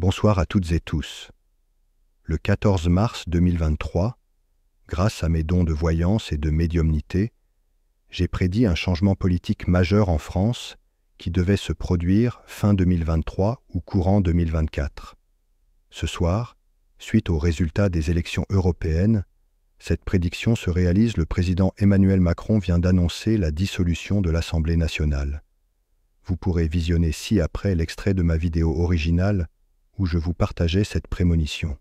Bonsoir à toutes et tous. Le 14 mars 2023, grâce à mes dons de voyance et de médiumnité, j'ai prédit un changement politique majeur en France qui devait se produire fin 2023 ou courant 2024. Ce soir, suite aux résultats des élections européennes, cette prédiction se réalise, le président Emmanuel Macron vient d'annoncer la dissolution de l'Assemblée nationale. Vous pourrez visionner ci-après l'extrait de ma vidéo originale où je vous partageais cette prémonition.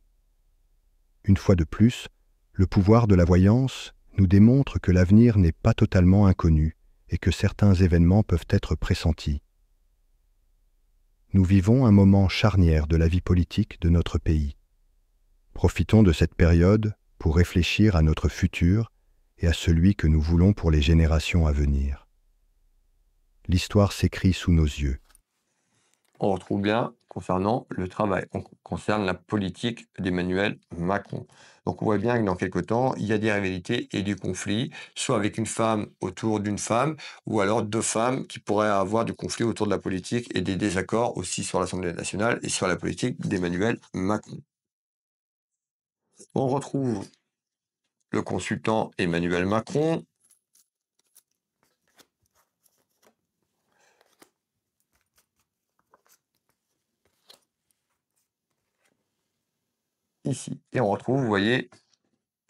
Une fois de plus, le pouvoir de la voyance nous démontre que l'avenir n'est pas totalement inconnu et que certains événements peuvent être pressentis. Nous vivons un moment charnière de la vie politique de notre pays. Profitons de cette période pour réfléchir à notre futur et à celui que nous voulons pour les générations à venir. L'histoire s'écrit sous nos yeux. On retrouve bien concernant le travail, on concerne la politique d'Emmanuel Macron. Donc on voit bien que dans quelques temps, il y a des rivalités et du conflit, soit avec une femme autour d'une femme, ou alors deux femmes qui pourraient avoir du conflit autour de la politique et des désaccords aussi sur l'Assemblée nationale et sur la politique d'Emmanuel Macron. On retrouve le consultant Emmanuel Macron ici. Et on retrouve, vous voyez,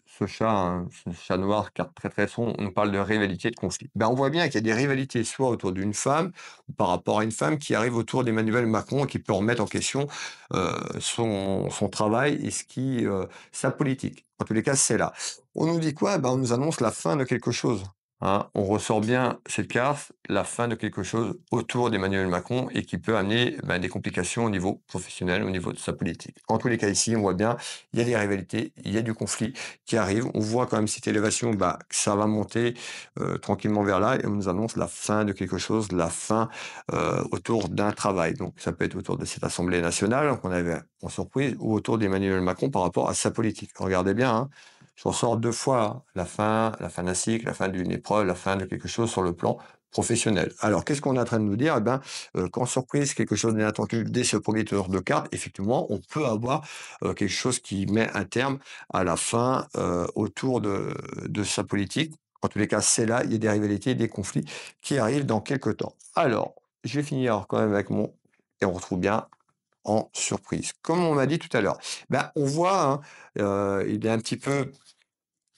ce chat, hein, ce chat noir, car très très sombre, on parle de rivalité, de conflit. Ben, on voit bien qu'il y a des rivalités soit autour d'une femme, par rapport à une femme qui arrive autour d'Emmanuel Macron et qui peut remettre en question euh, son, son, travail et ce qui, euh, sa politique. En tous les cas, c'est là. On nous dit quoi ben, On nous annonce la fin de quelque chose. Hein, on ressort bien cette carte, la fin de quelque chose autour d'Emmanuel Macron et qui peut amener ben, des complications au niveau professionnel, au niveau de sa politique. En tous les cas, ici, on voit bien, il y a des rivalités, il y a du conflit qui arrive. On voit quand même cette élévation, ben, ça va monter euh, tranquillement vers là et on nous annonce la fin de quelque chose, la fin euh, autour d'un travail. Donc, ça peut être autour de cette Assemblée nationale qu'on avait en surprise ou autour d'Emmanuel Macron par rapport à sa politique. Regardez bien. Hein je ressors deux fois la fin, la fin d'un cycle, la fin d'une épreuve, la fin de quelque chose sur le plan professionnel. Alors, qu'est-ce qu'on est en train de nous dire Eh bien, euh, quand surprise, quelque chose d'inattendu, dès ce premier tour de carte, effectivement, on peut avoir euh, quelque chose qui met un terme à la fin euh, autour de, de sa politique. En tous les cas, c'est là, il y a des rivalités, des conflits qui arrivent dans quelques temps. Alors, je vais finir quand même avec mon, et on retrouve bien en surprise. Comme on m'a dit tout à l'heure, ben, on voit, hein, euh, il est un petit peu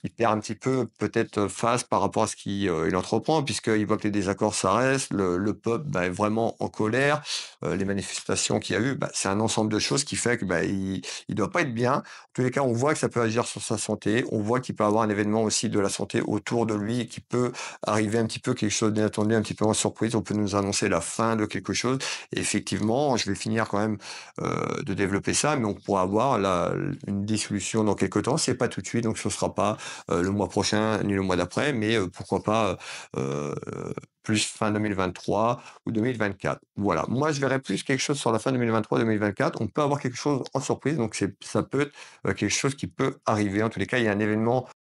il perd un petit peu peut-être euh, face par rapport à ce qu'il euh, entreprend, puisqu'il voit que les désaccords, ça reste, le, peuple bah, est vraiment en colère, euh, les manifestations qu'il y a eu, bah, c'est un ensemble de choses qui fait que bah, il ne doit pas être bien. En tous les cas, on voit que ça peut agir sur sa santé, on voit qu'il peut avoir un événement aussi de la santé autour de lui, qui peut arriver un petit peu quelque chose d'inattendu, un petit peu en surprise, on peut nous annoncer la fin de quelque chose. effectivement, je vais finir quand même de développer ça, mais on pourra avoir une dissolution dans quelques temps, c'est pas tout de suite, donc ce ne sera pas euh, le mois prochain ni le mois d'après, mais euh, pourquoi pas euh, plus fin 2023 ou 2024. Voilà, moi je verrais plus quelque chose sur la fin 2023-2024. On peut avoir quelque chose en surprise, donc ça peut être quelque chose qui peut arriver. En tous les cas, il y a un événement